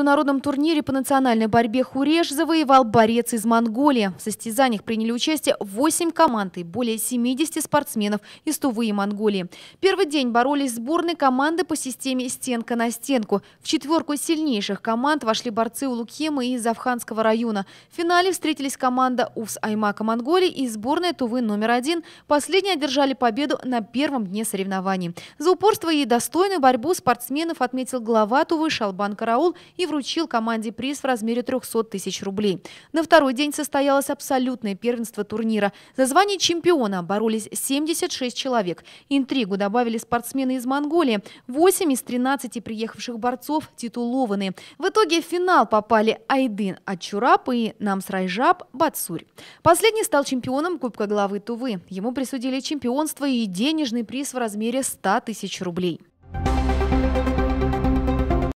международном турнире по национальной борьбе «Хуреш» завоевал борец из Монголии. В состязаниях приняли участие 8 команд и более 70 спортсменов из Тувы и Монголии. Первый день боролись сборные команды по системе «стенка на стенку». В четверку сильнейших команд вошли борцы Улукемы из Завханского района. В финале встретились команда УФС Аймака Монголии и сборная Тувы номер один. Последние одержали победу на первом дне соревнований. За упорство и достойную борьбу спортсменов отметил глава Тувы Шалбан Караул и вручил команде приз в размере 300 тысяч рублей. На второй день состоялось абсолютное первенство турнира. За звание чемпиона боролись 76 человек. Интригу добавили спортсмены из Монголии. 8 из 13 приехавших борцов титулованы. В итоге в финал попали Айдын Ачурап и Намсрайжаб Бацурь. Последний стал чемпионом Кубка главы Тувы. Ему присудили чемпионство и денежный приз в размере 100 тысяч рублей.